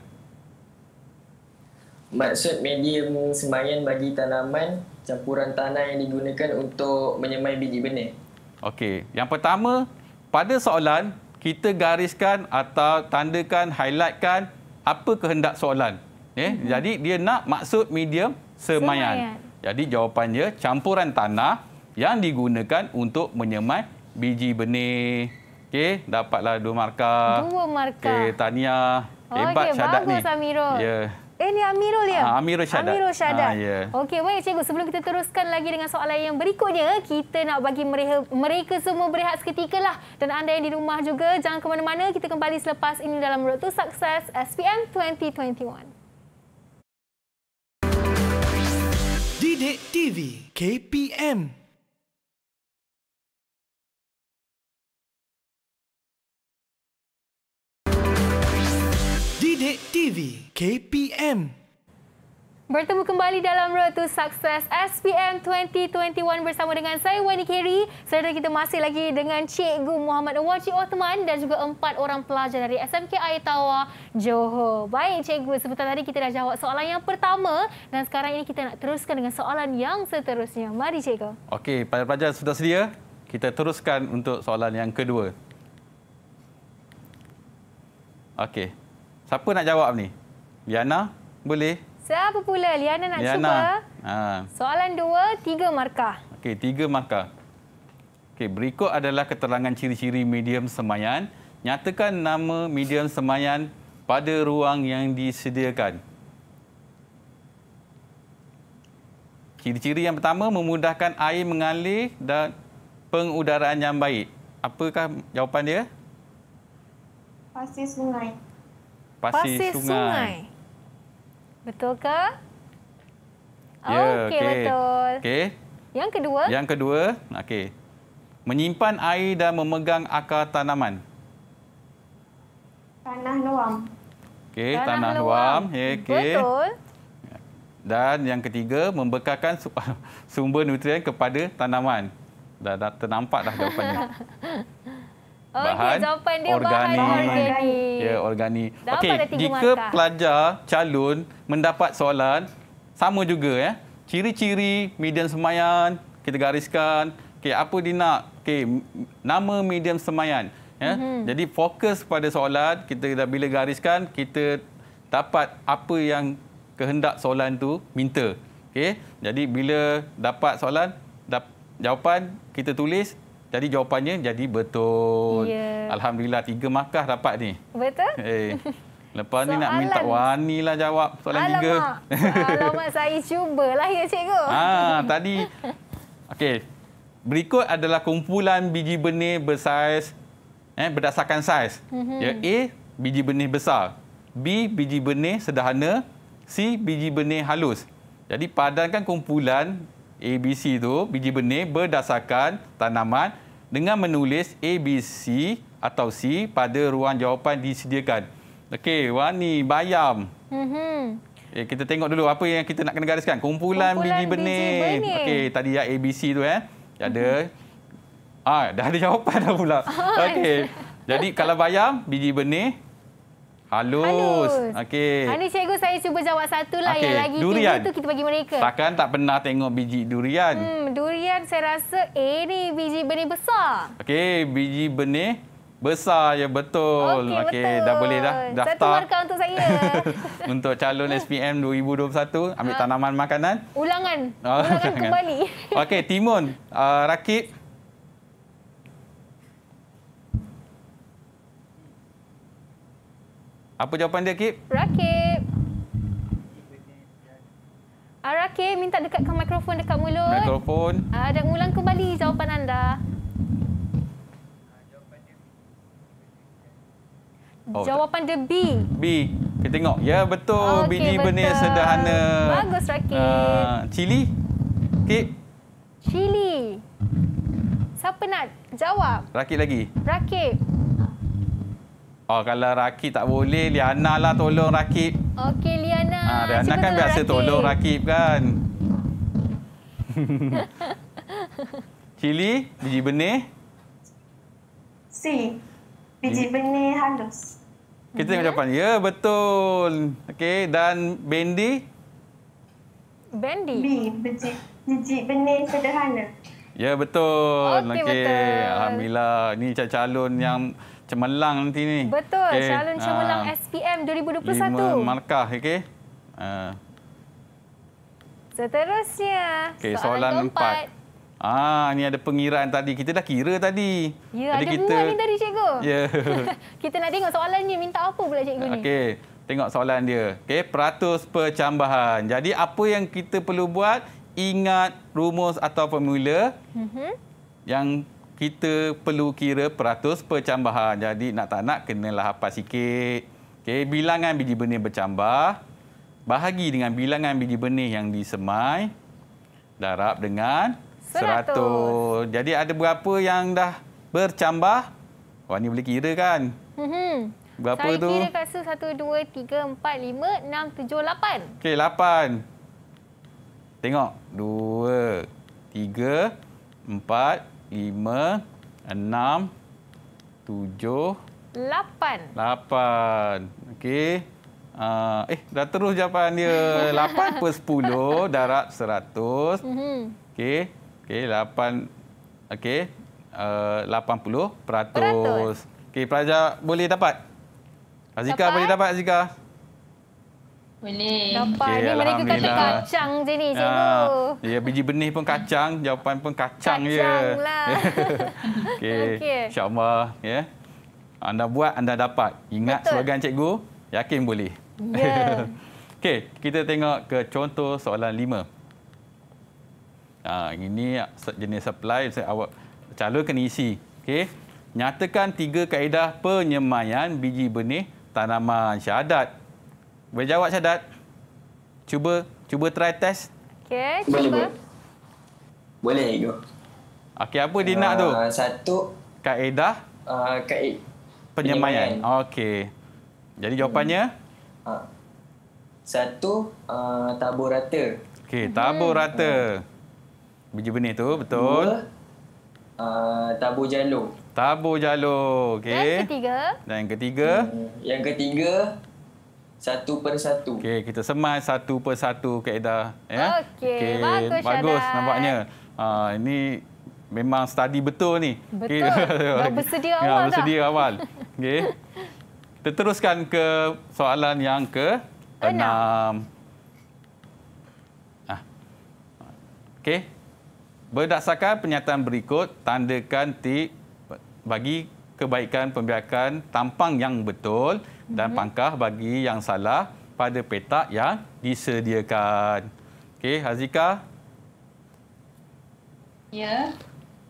Maksud medium semayan bagi tanaman campuran tanah yang digunakan untuk menyemai biji benih. Okey, yang pertama pada soalan kita gariskan atau tandakan, highlightkan apa kehendak soalan. Eh, hmm. Jadi dia nak maksud medium semayan. semayan. Jadi jawapannya campuran tanah yang digunakan untuk menyemai biji benih. Okey, dapatlah dua markah. Dua markah. Okey, tahniah. Hebat okay, syadat ni. Okey, bagus Amirul. Ya. Yeah. Eh ni Amirul ah, ah, ya? Ah, Amirul Syadat. Amirul Syadat. Ah, yeah. Okey, baik cikgu. Sebelum kita teruskan lagi dengan soalan yang berikutnya, kita nak bagi mereka, mereka semua berehat seketika lah. Dan anda yang di rumah juga, jangan ke mana-mana. Kita kembali selepas ini dalam Road to Success SPM 2021. Didik TV KPM Sidik TV KPM Bertemu kembali dalam Road to Success SPM 2021 bersama dengan saya Wendy Carey. Serta kita masih lagi dengan Cikgu Muhammad Wachi Othman dan juga empat orang pelajar dari SMK Air Tawa Johor. Baik Cikgu, sebentar tadi kita dah jawab soalan yang pertama dan sekarang ini kita nak teruskan dengan soalan yang seterusnya. Mari Cikgu. Okey, pelajar pelajar sudah sedia? Kita teruskan untuk soalan yang kedua. Okey. Siapa nak jawab ni? Liana, boleh? Siapa pula Liana nak Liana. cuba? Ha. Soalan dua, tiga markah. Okey, tiga markah. Okey, berikut adalah keterangan ciri-ciri medium semayan. Nyatakan nama medium semayan pada ruang yang disediakan. Ciri-ciri yang pertama, memudahkan air mengalir dan pengudaraan yang baik. Apakah jawapan dia? Pasir sungai pasir, pasir sungai. sungai. Betul ke? Ya, okey okay. betul. Okey. Yang kedua? Yang kedua, okey. Menyimpan air dan memegang akar tanaman. Tanah luam. Okey, tanah, tanah luam. luam. Ya, okey. Betul. Dan yang ketiga, membekalkan sumber nutrien kepada tanaman. Dah, dah ternampak dah jawapannya. Okay, bahan jawapan dia organik. bahan organik. Ya, organik. Okey, jika markah. pelajar calon mendapat soalan sama juga ya. Ciri-ciri medium semayan kita gariskan. Okey, apa dia nak? Okey, nama medium semayan ya. Mm -hmm. Jadi fokus pada soalan kita dah bila gariskan kita dapat apa yang kehendak soalan tu minta. Okey. Jadi bila dapat soalan dap jawapan kita tulis jadi jawapannya jadi betul. Yeah. Alhamdulillah tiga markah dapat ni. Betul? Eh. Lepas soalan. ni nak minta Wani lah jawab soalan Alamak. tiga. Alamak, saya cubalah ya cikgu. Ha, tadi, okey. Berikut adalah kumpulan biji benih bersaiz eh, berdasarkan saiz. Mhm. Ya, A, biji benih besar. B, biji benih sederhana. C, biji benih halus. Jadi padankan kumpulan ABC tu, biji benih berdasarkan tanaman dengan menulis A, B, C atau C pada ruang jawapan disediakan. Okey, Wani, Bayam. Mm-hmm. Okay, eh, kita tengok dulu apa yang kita nak kena gariskan. Kumpulan, Kumpulan biji, biji benih. benih. Okey, tadi yang A, B, C tu eh. Ada. Mm-hmm. Ah, dah ada jawapan dah pula. Okey. Jadi kalau bayam, biji benih, Halus. Halus. Okey. Ini ah, cikgu saya cuba jawab satu lah okay. yang lagi durian. tinggi tu kita bagi mereka. Takkan tak pernah tengok biji durian. Hmm, durian saya rasa eh ni biji benih besar. Okey, biji benih besar ya betul. Okey, okay, dah boleh dah daftar. Satu markah untuk saya. untuk calon SPM 2021 ambil uh, tanaman makanan. Ulangan. Oh, ulangan, ulangan. kembali. Okey, timun, uh, ah, rakip. Apa jawapan dia, Kip? Rakib. Ah, Rakib, minta dekatkan mikrofon dekat mulut. Mikrofon. Uh, ah, dan ulang kembali jawapan anda. Oh, jawapan dia B. B. Kita tengok. Ya, betul. Okay, Biji benih sederhana. Bagus, Rakib. Uh, cili? Kip? Cili. Siapa nak jawab? Rakib lagi. Rakib. Oh, kalau Rakib tak boleh, Liana lah tolong Rakib. Okey, Liana. Ha, Liana kan biasa Rakib. tolong Rakib kan. Cili, biji benih. Si, biji benih halus. Kita tengok jawapan. Ya, betul. Okey, dan Bendy? Bendy? B, biji, benih sederhana. Ya, betul. Okey, okay. betul. Alhamdulillah. Ini calon yang... Hmm cemerlang nanti ni. Betul, okay. calon cemerlang uh, SPM 2021. Markah, okey. Uh. Seterusnya, okay, soalan, soalan keempat. Ah, ni ada pengiraan tadi. Kita dah kira tadi. Ya, tadi ada kita... dua ni tadi, cikgu. Yeah. kita nak tengok soalan ni. Minta apa pula cikgu ni? Okey, tengok soalan dia. Okey, peratus percambahan. Jadi, apa yang kita perlu buat? Ingat rumus atau formula mm -hmm. yang kita perlu kira peratus percambahan. Jadi nak tak nak kenalah hapat sikit. Okey, bilangan biji benih bercambah bahagi dengan bilangan biji benih yang disemai darab dengan 100. 100. Jadi ada berapa yang dah bercambah? Wah ni boleh kira kan? Hmm. Berapa Saya tu? Saya kira rasa 1 2 3 4 5 6 7 8. Okey, 8. Tengok. 2 3 4 5 lima, enam, tujuh, lapan. Lapan. Okey. Uh, eh, dah terus jawapan dia. Lapan per sepuluh, darab seratus. Mhm. Okey. Okey, lapan. Okey. Ah, lapan puluh peratus. peratus. Okey, pelajar boleh dapat? Azika boleh dapat, Azika? Azika. Boleh. Dapat. Okay, ni mereka kata kacang sini ni, cikgu. Ah, ya, biji benih pun kacang. Jawapan pun kacang, kacang je. Kacang lah. Okey. Okay. InsyaAllah. Ya. Anda buat, anda dapat. Ingat Betul. sebagian cikgu, yakin boleh. Yeah. Okey, kita tengok ke contoh soalan lima. Ha, ini jenis supply. Awak calonkan isi. Okey. Nyatakan tiga kaedah penyemayan biji benih tanaman syahadat. Boleh jawab Syadat? Cuba, cuba try test. Okey, cuba. Boleh, boleh. boleh go. Okey, apa dia uh, nak tu? Uh, satu. Kaedah? Uh, kaedah. Penyemayan. penyemayan. Okey. Jadi jawapannya? Uh, satu, uh, tabur rata. Okey, tabur hmm. rata. Biji benih tu betul. Dua, uh, tabur jalur. Tabur jalur. Okey. Dan ketiga? Dan ketiga? Hmm. Yang ketiga? Yang ketiga? satu per satu. Okey, kita semai satu per satu kaedah. Ya? Okey, okay. bagus, bagus nampaknya. Ha, ini memang study betul ni. Betul, okay. bersedia awal. Ya, bersedia dah. awal. Okay. Kita teruskan ke soalan yang ke enam. Ha. Okey. Berdasarkan pernyataan berikut, tandakan tik bagi kebaikan pembiakan tampang yang betul dan mhm. pangkah bagi yang salah pada petak yang disediakan. Okey, Hazika? Ya.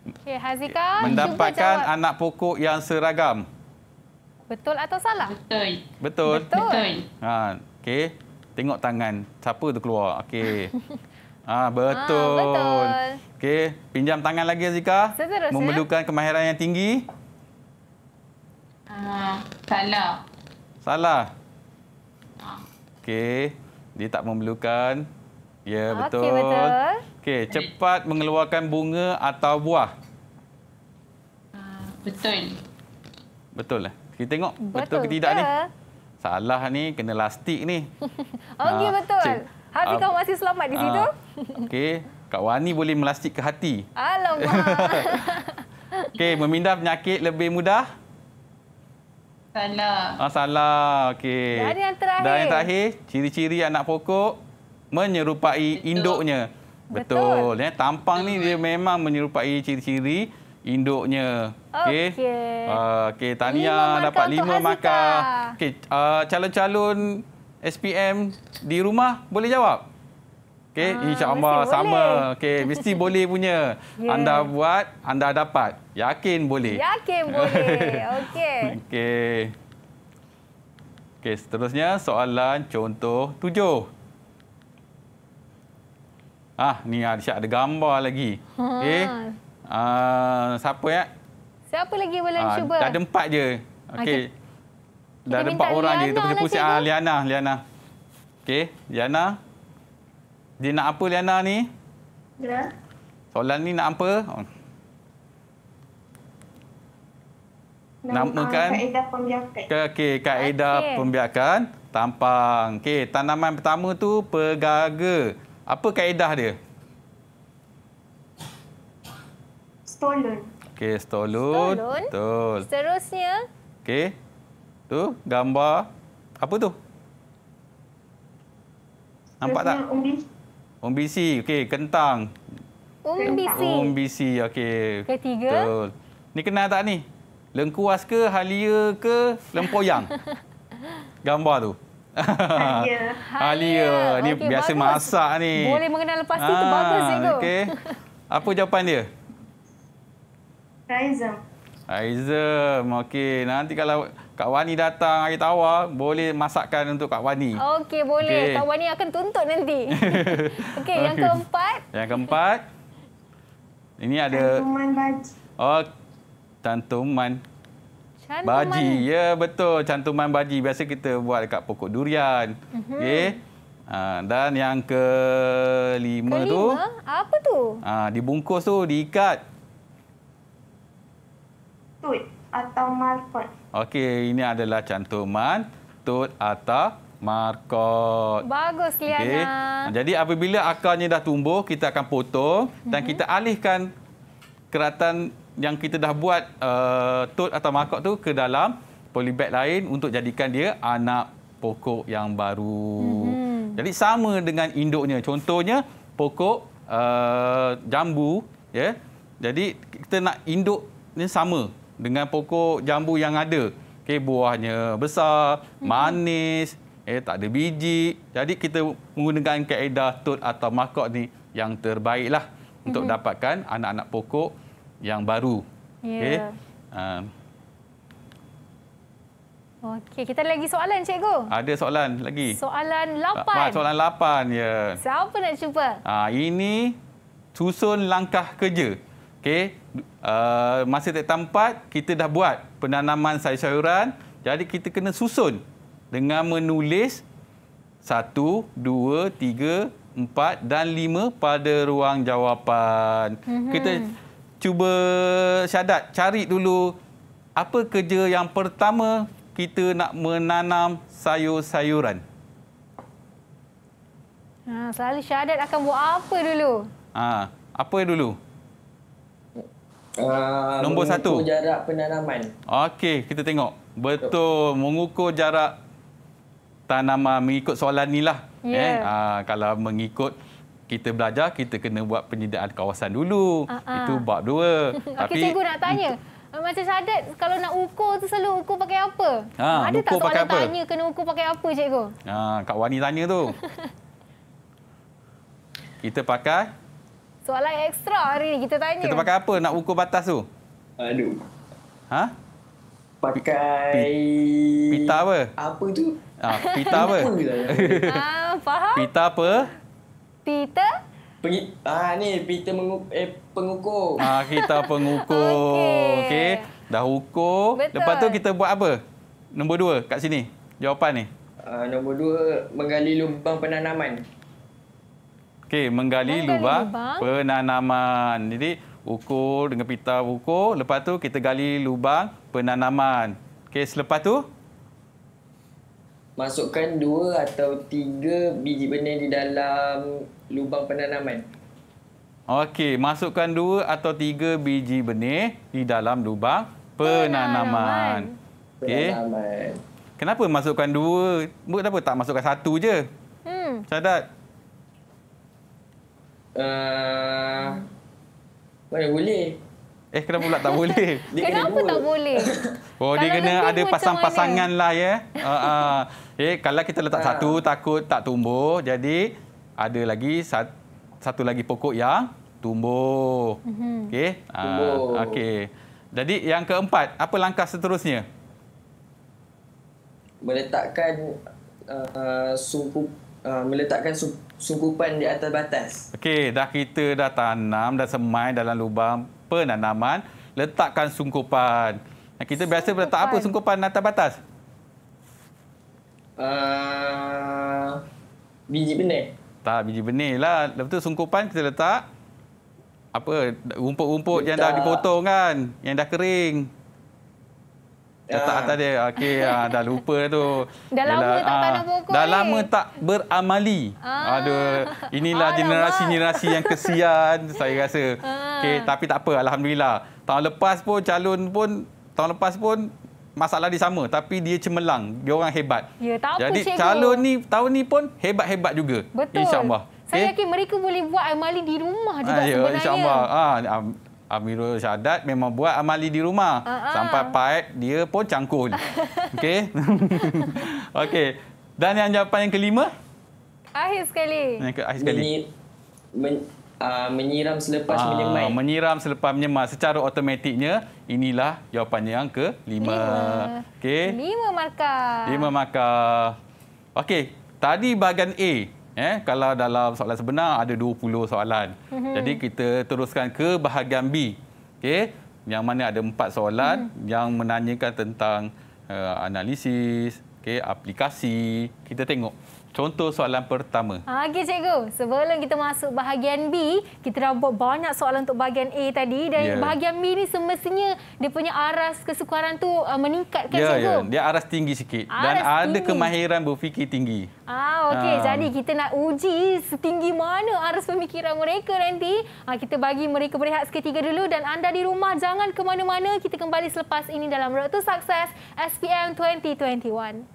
Okey, Hazika. Mendapatkan jawab. anak pokok yang seragam. Betul atau salah? Betul. Betul. Betul. Ha, okey. Tengok tangan. Siapa tu keluar? Okey. Ah, ha, betul. Ha, betul. Okey, pinjam tangan lagi Hazika. Seterusnya. Memerlukan kemahiran yang tinggi. Ah, ha, salah. Salah. Ah. Okey, dia tak memerlukan. Ya, okay, betul. betul. Okey, cepat mengeluarkan bunga atau buah. Ah, betul. Betul lah. Kita tengok betul, betul ke tidak ke? ni. Salah ni, kena lastik ni. Okey, oh, ha, ah, betul. Cik, Habis uh, kau masih selamat di uh, situ. Okey, Kak Wani boleh melastik ke hati. Alamak. Okey, memindah penyakit lebih mudah. Salah. Ah, salah. Okey. Dan yang terakhir. Dan yang terakhir, ciri-ciri anak pokok menyerupai Betul. induknya. Betul. Betul. Ya, tampang Betul. ni dia memang menyerupai ciri-ciri induknya. Okey. Okey. Uh, ah, okay. Tania lima dapat lima makar. Okey. Uh, calon-calon SPM di rumah boleh jawab? Okey, ah, insya-Allah sama. Okey, mesti boleh punya. Yeah. Anda buat, anda dapat. Yakin boleh. Yakin boleh. Okey. Okey. Okey, seterusnya soalan contoh tujuh. Ah, ni ada ada gambar lagi. Okey. Ha. Eh, ah, uh, siapa ya? Siapa lagi boleh uh, cuba? Dah ada empat je. Okey. Okay. Dah ada empat orang je. Kita lah pusing lah, Liana, Liana. Okey, Liana. Okay. Liana. Dia nak apa Liana ni? Ya. Soalan ni nak apa? kan? kaedah pembiakan. Okey, kaedah okay. pembiakan tampang. Okey, tanaman pertama tu pegaga. Apa kaedah dia? Stolon. Okey, stolon. Betul. Seterusnya. Okey. Tu gambar apa tu? Nampak Seterusnya, tak? Umbi. Umbi C, okey, kentang. Umbi C. Umbi C, okey. Ketiga. Betul. Ni kenal tak ni? Lengkuas ke, halia ke, lempoyang? Gambar tu. halia. Halia. Ni biasa bagus. masak ni. Boleh mengenal lepas tu, ah, bagus Okey. Apa jawapan dia? Aizam. Aizam, okey. Nanti kalau... Kak Wani datang hari tawar, boleh masakkan untuk Kak Wani. Okey, boleh. Okay. Kak Wani akan tuntut nanti. Okey, okay. yang keempat. Yang keempat. Ini ada... Cantuman baji. Oh, cantuman. Baji, ya yeah, betul. Cantuman baji. Biasa kita buat dekat pokok durian. Uh mhm. -huh. Okey. Ha, dan yang kelima, kelima? tu... Kelima? Apa tu? Ah, Dibungkus tu, diikat. Tut atau malpot. Okey, ini adalah cantuman tut atau markot. Bagus, Liana. Okay. Jadi apabila akarnya dah tumbuh, kita akan potong mm -hmm. dan mhm. kita alihkan keratan yang kita dah buat uh, tut atau markot tu ke dalam polybag lain untuk jadikan dia anak pokok yang baru. Mm -hmm. Jadi sama dengan induknya. Contohnya pokok uh, jambu. Yeah. Jadi kita nak induk induknya sama dengan pokok jambu yang ada. Okey, buahnya besar, manis, eh tak ada biji. Jadi kita menggunakan kaedah tut atau makok ni yang terbaiklah untuk dapatkan anak-anak pokok yang baru. Okey. Yeah. Uh. Ah. Okey, kita ada lagi soalan cikgu. Ada soalan lagi. Soalan 8. Ah, ah, soalan 8 ya. Yeah. Siapa nak cuba? Ah, ini susun langkah kerja. Okey uh, masa tak tempat kita dah buat penanaman sayur-sayuran jadi kita kena susun dengan menulis 1 2 3 4 dan 5 pada ruang jawapan mm -hmm. kita cuba syadat cari dulu apa kerja yang pertama kita nak menanam sayur-sayuran Ha, ah, selalu syahadat akan buat apa dulu? Ha, apa dulu? Ah, Nombor satu. Mengukur jarak penanaman. Okey, kita tengok. Betul, Betul. mengukur jarak tanaman mengikut soalan inilah. Yeah. Eh, aa, ah, kalau mengikut kita belajar, kita kena buat penyediaan kawasan dulu. Uh ah, -huh. Itu bab dua. Tapi okay, cikgu nak tanya. Macam Syadat, kalau nak ukur tu selalu ukur pakai apa? Ha, Ada tak soalan pakai apa? tanya kena ukur pakai apa, cikgu? Ha, Kak Wani tanya tu. kita pakai... Soalan ekstra hari ni kita tanya. Kita pakai apa nak ukur batas tu? Aduh. Ha? Pakai... Pita apa? Apa tu? Ha, pita apa? Lah? Ah, faham? Pita apa? Pita? Peng... Ah, ni, pita mengu... eh, pengukur. Ha, ah, kita pengukur. Okey. Okay. Dah ukur. Betul. Lepas tu kita buat apa? Nombor dua kat sini. Jawapan ni. Uh, nombor dua, menggali lubang penanaman. Okey, menggali, menggali lubang, lubang penanaman. Jadi ukur dengan pita ukur, lepas tu kita gali lubang penanaman. Okey, selepas tu masukkan dua atau tiga biji benih di dalam lubang penanaman. Okey, masukkan dua atau tiga biji benih di dalam lubang penanaman. Penanaman. Okay. Kenapa masukkan dua? Kenapa tak masukkan satu je? Hmm. Sadat. Uh, mana boleh? Eh kenapa pula tak boleh? kenapa kena tak boleh? Oh dia kena ada pasang-pasangan lah ya. Uh, uh. Eh kalau kita letak uh. satu takut tak tumbuh. Jadi ada lagi satu lagi pokok yang tumbuh. Mm -hmm. Okey. Uh, tumbuh. Okey. Jadi yang keempat, apa langkah seterusnya? Meletakkan uh, sumpu uh, meletakkan sumpu sungkupan di atas batas. Okey, dah kita dah tanam dah semai dalam lubang penanaman, letakkan sungkupan. Nah, kita sungkupan. biasa letak apa sungkupan di atas batas? Uh, biji benih. Tak, biji benih lah. Lepas tu sungkupan kita letak apa rumput-rumput yang dah dipotong kan, yang dah kering. Letak ah. atas dia. Okey, ah, dah lupa tu. Dah lama tak tanam ah, pokok Dah lama tak beramali. Ada inilah generasi-generasi yang kesian saya rasa. Okey, tapi tak apa. Alhamdulillah. Tahun lepas pun calon pun, tahun lepas pun masalah dia sama. Tapi dia cemerlang. Dia orang hebat. Ya, tak apa Jadi calon ni tahun ni pun hebat-hebat juga. Betul. InsyaAllah. Saya yakin mereka boleh buat amali di rumah juga ya, sebenarnya. Ya, insyaAllah. Amirul Syahadat memang buat amali di rumah. Uh ah, -huh. Ah. Sampai paip dia pun cangkul. Okey. Okey. Dan yang jawapan yang kelima? Akhir sekali. Yang ke akhir sekali. Menyi men uh, menyiram selepas uh, menyemai. Menyiram selepas menyemai. Secara automatiknya, inilah jawapan yang ke Lima. Okay. Lima markah. Lima markah. Okey. Tadi bahagian A. Eh, kalau dalam soalan sebenar ada 20 soalan. Mm-hmm. Jadi kita teruskan ke bahagian B. Okey, yang mana ada 4 soalan mm. yang menanyakan tentang uh, analisis, okey, aplikasi. Kita tengok contoh soalan pertama. Ah, okey cikgu, sebelum kita masuk bahagian B, kita dah buat banyak soalan untuk bahagian A tadi dan yeah. bahagian B ni semestinya dia punya aras kesukaran tu uh, ah, meningkat kan yeah, cikgu? Ya, yeah. dia aras tinggi sikit aras dan ada kemahiran berfikir tinggi. Ah okey, ah. jadi kita nak uji setinggi mana aras pemikiran mereka nanti. Ah kita bagi mereka berehat seketika dulu dan anda di rumah jangan ke mana-mana. Kita kembali selepas ini dalam Road to Success SPM 2021.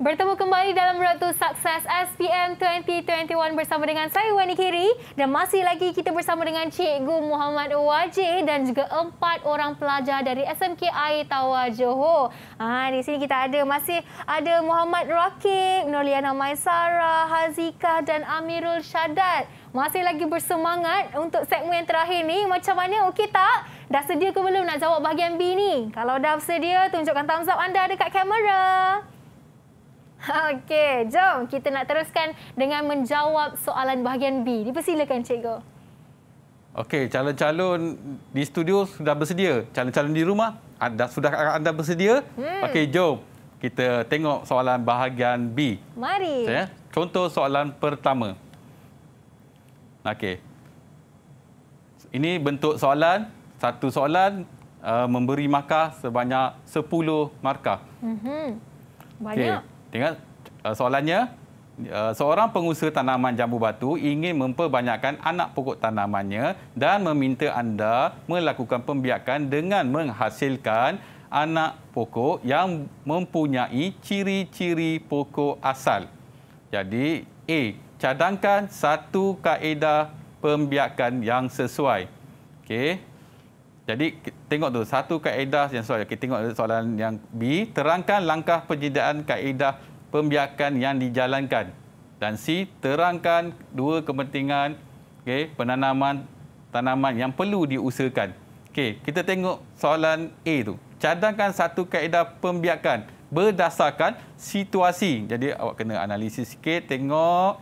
Bertemu kembali dalam Ratu Sukses SPM 2021 bersama dengan saya Wani Kiri dan masih lagi kita bersama dengan Cikgu Muhammad Wajih dan juga empat orang pelajar dari SMK Air Tawar Johor. Ha, di sini kita ada masih ada Muhammad Rakib, Nurliana Maisara, Hazika dan Amirul Syadat. Masih lagi bersemangat untuk segmen yang terakhir ni. Macam mana? Okey tak? Dah sedia ke belum nak jawab bahagian B ni? Kalau dah sedia, tunjukkan thumbs up anda dekat kamera. Okey, jom kita nak teruskan dengan menjawab soalan bahagian B. Dipersilakan cikgu. Okey, calon-calon di studio sudah bersedia. Calon-calon di rumah anda sudah anda bersedia? Hmm. Okey, jom kita tengok soalan bahagian B. Mari. Ya. Contoh soalan pertama. Okey. Ini bentuk soalan, satu soalan uh, memberi markah sebanyak 10 markah. Mhm. Banyak. Okay. Dengan uh, soalannya, uh, seorang pengusaha tanaman jambu batu ingin memperbanyakkan anak pokok tanamannya dan meminta anda melakukan pembiakan dengan menghasilkan anak pokok yang mempunyai ciri-ciri pokok asal. Jadi A, cadangkan satu kaedah pembiakan yang sesuai. Okey. Jadi tengok tu satu kaedah yang soal kita tengok soalan yang B terangkan langkah penjidaan kaedah pembiakan yang dijalankan dan C terangkan dua kepentingan okey penanaman tanaman yang perlu diusahakan. Okey, kita tengok soalan A tu. Cadangkan satu kaedah pembiakan berdasarkan situasi. Jadi awak kena analisis sikit tengok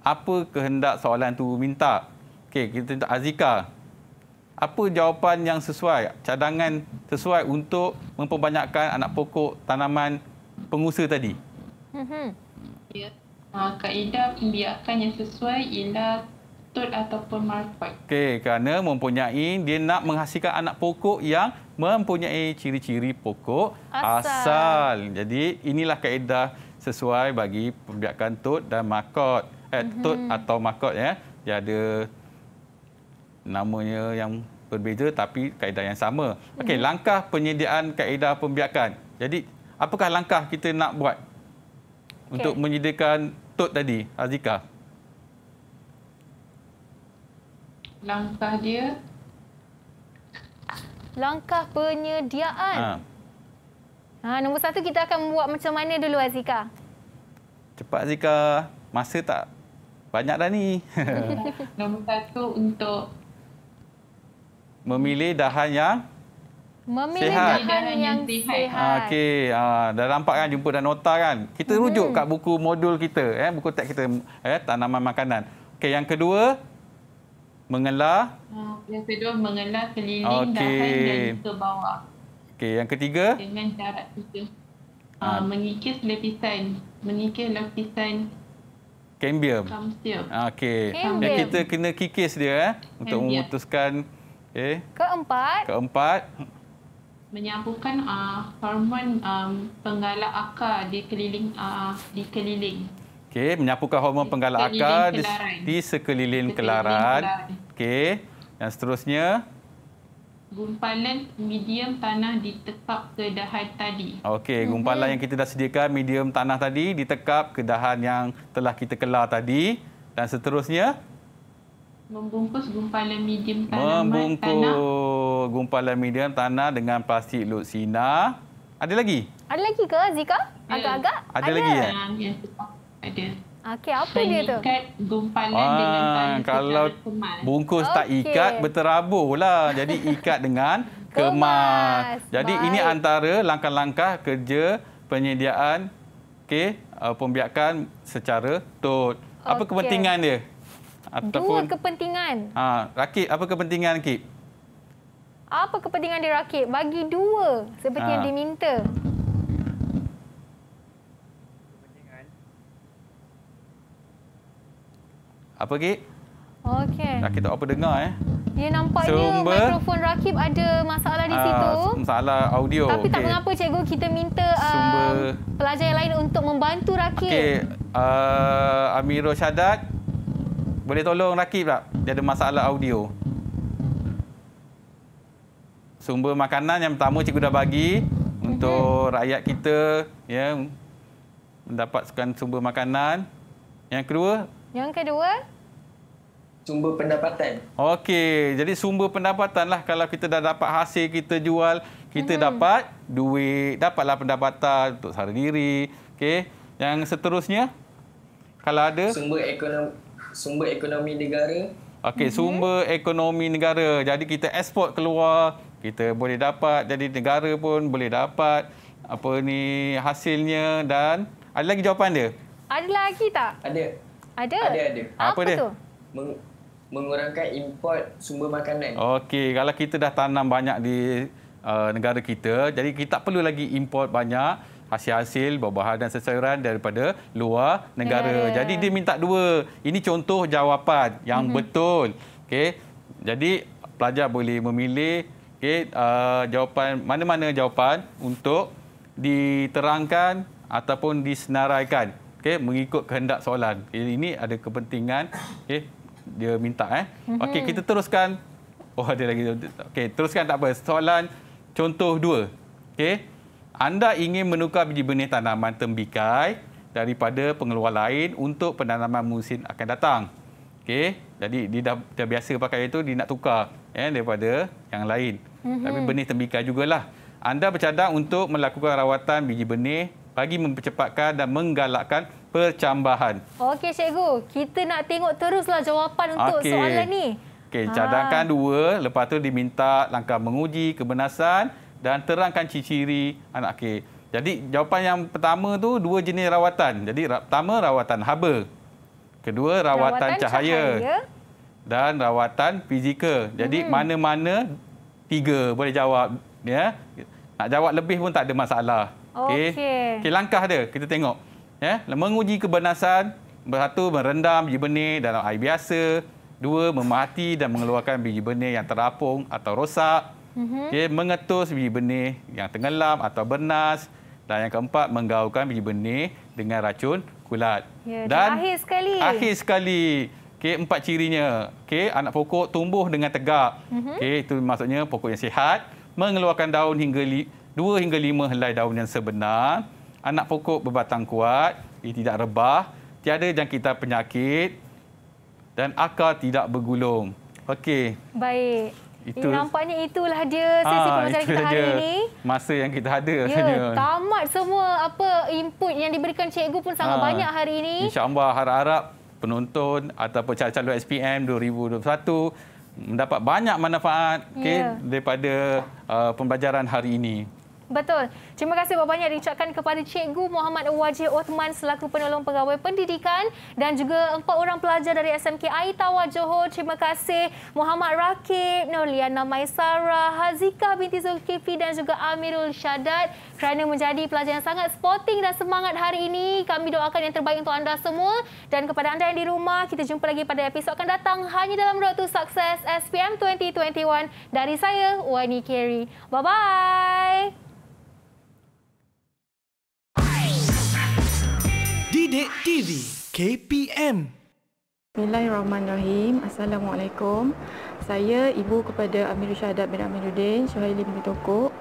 apa kehendak soalan tu minta. Okey, kita tengok Azika apa jawapan yang sesuai, cadangan sesuai untuk memperbanyakkan anak pokok tanaman pengusaha tadi? Hmm. Ya, kaedah pembiakan yang sesuai ialah tut ataupun marfat. Okey, kerana mempunyai, dia nak menghasilkan anak pokok yang mempunyai ciri-ciri pokok asal. asal. Jadi, inilah kaedah sesuai bagi pembiakan tut dan makot. Eh, tut hmm. atau makot ya. Dia ada namanya yang berbeza tapi kaedah yang sama. Okey, mhm. langkah penyediaan kaedah pembiakan. Jadi, apakah langkah kita nak buat okay. untuk menyediakan tot tadi, Azika? Langkah dia langkah penyediaan. Ha. ha nombor satu kita akan buat macam mana dulu Azika? Cepat Azika, masa tak banyak dah ni. nombor satu untuk memilih dahan yang memilih sihat. dahan yang sihat. Okey, ah, dah nampak kan jumpa dah nota kan. Kita hmm. rujuk kat buku modul kita eh buku teks kita eh tanaman makanan. Okey, yang kedua mengelah ah, yang kedua mengelah keliling okay. dahan dan terbawa. Okey, yang ketiga dengan jarak itu uh, mengikis lapisan, mengikis lapisan kambium. Okey. Dan kita kena kikis dia eh untuk memutuskan Okey. Keempat. Keempat. Menyambungkan uh, hormon um, penggalak akar di keliling uh, di keliling. Okey, menyapukan hormon penggalak akar di, di sekeliling kelaran. Okey. Dan seterusnya gumpalan medium tanah ditekap ke dahan tadi. Okey, gumpalan uh-huh. yang kita dah sediakan medium tanah tadi ditekap ke dahan yang telah kita kelar tadi dan seterusnya Membungkus gumpalan medium tanaman Membungkus tanah. Membungkus gumpalan medium tanah dengan plastik luksina. Ada lagi? Ada lagi ke Zika? Agak-agak? Ya. Ada, ada lagi ya? Kan? Ada. Okey, apa Saya dia tu? Ikat gumpalan ah, dengan tanah Kalau bungkus tak ikat, berterabur lah. Jadi ikat dengan kemas. kemas. Jadi Baik. ini antara langkah-langkah kerja penyediaan okay, uh, pembiakan secara tot. Apa kepentingan dia? ataupun dua kepentingan. Ha, Rakib, apa kepentingan Kip? Apa kepentingan dia Rakib? Bagi dua seperti ha. yang diminta. Kepentingan. Apa Kip? Okey. Rakib tak apa dengar eh. Dia ya, nampaknya Sumber. mikrofon Rakib ada masalah di ha, situ. Masalah audio. Tapi tak mengapa cikgu kita minta um, pelajar yang lain untuk membantu Rakib. Okey. Uh, Amirul Syadat, boleh tolong Rakib tak? Dia ada masalah audio. Sumber makanan yang pertama cikgu dah bagi untuk mhm. rakyat kita ya mendapatkan sumber makanan. Yang kedua? Yang kedua? Sumber pendapatan. Okey, jadi sumber pendapatan lah kalau kita dah dapat hasil kita jual, kita hmm. dapat duit, dapatlah pendapatan untuk sara diri. Okey, yang seterusnya? Kalau ada? Sumber ekonomi sumber ekonomi negara. Okey, mm-hmm. sumber ekonomi negara. Jadi kita ekspor keluar, kita boleh dapat jadi negara pun boleh dapat apa ni hasilnya dan ada lagi jawapan dia? Ada lagi tak? Ada. Ada. Ada ada. Apa, apa dia? tu? Meng- mengurangkan import sumber makanan. Okey, kalau kita dah tanam banyak di uh, negara kita, jadi kita tak perlu lagi import banyak hasil-hasil buah-buahan dan sayuran daripada luar negara. Yeah. Jadi dia minta dua. Ini contoh jawapan yang mm -hmm. betul. Okay, Jadi pelajar boleh memilih okey uh, jawapan mana-mana jawapan untuk diterangkan ataupun disenaraikan Okay, mengikut kehendak soalan. Ini ada kepentingan Okay, dia minta eh. Mhm. Okey kita teruskan. Oh ada lagi. Okay, teruskan tak apa. Soalan contoh dua. Okay anda ingin menukar biji benih tanaman tembikai daripada pengeluar lain untuk penanaman musim akan datang. Okey, jadi dia dah, dah biasa pakai itu dia nak tukar ya eh, daripada yang lain. Mm-hmm. Tapi benih tembikai jugalah. Anda bercadang untuk melakukan rawatan biji benih bagi mempercepatkan dan menggalakkan percambahan. Okey cikgu, kita nak tengok teruslah jawapan untuk okay. soalan ni. Okey, ha. cadangkan ha. dua, lepas tu diminta langkah menguji kebenasan dan terangkan ciri-ciri anak ke. Jadi jawapan yang pertama tu dua jenis rawatan. Jadi pertama rawatan haba. Kedua rawatan, rawatan cahaya. cahaya dan rawatan fizikal. Jadi hmm. mana-mana hmm. tiga boleh jawab ya. Nak jawab lebih pun tak ada masalah. Okey. Okey langkah dia kita tengok. Ya, menguji kebenasan satu merendam biji benih dalam air biasa, dua memati dan mengeluarkan biji benih yang terapung atau rosak. -hmm. okay, mengetus biji benih yang tenggelam atau bernas. Dan yang keempat, menggaulkan biji benih dengan racun kulat. Ya, dan akhir sekali. Akhir sekali. Okay, empat cirinya. Okay, anak pokok tumbuh dengan tegak. Mm -hmm. okay, itu maksudnya pokok yang sihat. Mengeluarkan daun hingga dua hingga lima helai daun yang sebenar. Anak pokok berbatang kuat. Ia tidak rebah. Tiada jangkitan penyakit. Dan akar tidak bergulung. Okey. Baik itu. Nampaknya itulah dia sesi ha, ah, pembelajaran kita hari ini. Masa yang kita ada ya, rasanya. Tamat semua apa input yang diberikan cikgu pun sangat ha, banyak hari ini. InsyaAllah harap-harap penonton ataupun calon-calon SPM 2021 mendapat banyak manfaat ya. okay, daripada uh, pembelajaran hari ini. Betul. Terima kasih banyak-banyak diucapkan kepada Cikgu Muhammad Wajih Othman selaku penolong pegawai pendidikan dan juga empat orang pelajar dari SMK Aitawa Johor. Terima kasih Muhammad Rakib, Noliana Maisara, Hazika binti Zulkifli dan juga Amirul Syadat kerana menjadi pelajar yang sangat sporting dan semangat hari ini. Kami doakan yang terbaik untuk anda semua dan kepada anda yang di rumah. Kita jumpa lagi pada episod akan datang hanya dalam Road to Success SPM 2021 dari saya, Wani Carey. Bye-bye. Bidik TV KPM Bismillahirrahmanirrahim Assalamualaikum Saya ibu kepada Amirul Syahadat bin Amiruddin Syuhaili bin Tokok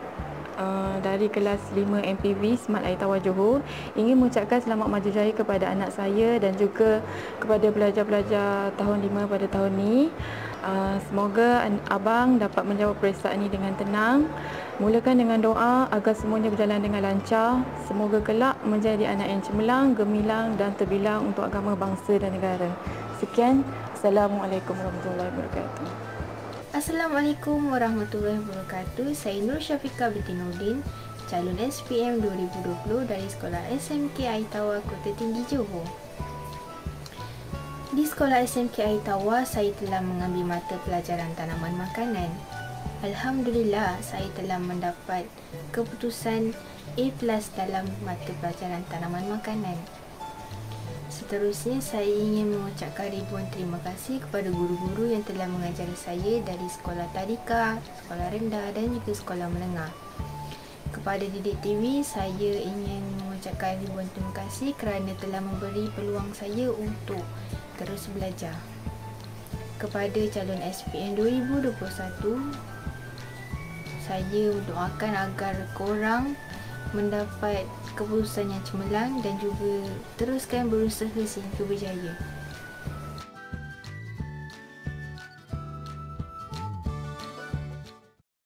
Uh, dari kelas 5 MPV Smart Aitawa Johor ingin mengucapkan selamat maju jaya kepada anak saya dan juga kepada pelajar-pelajar tahun 5 pada tahun ini uh, semoga abang dapat menjawab perisaan ini dengan tenang. Mulakan dengan doa agar semuanya berjalan dengan lancar. Semoga kelak menjadi anak yang cemerlang, gemilang dan terbilang untuk agama bangsa dan negara. Sekian. Assalamualaikum warahmatullahi wabarakatuh. Assalamualaikum warahmatullahi wabarakatuh. Saya Nur Syafiqah binti Nordin, calon SPM 2020 dari Sekolah SMK Aitawa Kota Tinggi Johor. Di sekolah SMK Aitawa, saya telah mengambil mata pelajaran tanaman makanan. Alhamdulillah, saya telah mendapat keputusan A+ dalam mata pelajaran tanaman makanan. Seterusnya, saya ingin mengucapkan ribuan terima kasih kepada guru-guru yang telah mengajar saya dari sekolah tadika, sekolah rendah dan juga sekolah menengah. Kepada Didik TV, saya ingin mengucapkan ribuan terima kasih kerana telah memberi peluang saya untuk terus belajar kepada calon SPM 2021 saya doakan agar korang mendapat keputusan yang cemerlang dan juga teruskan berusaha sehingga berjaya.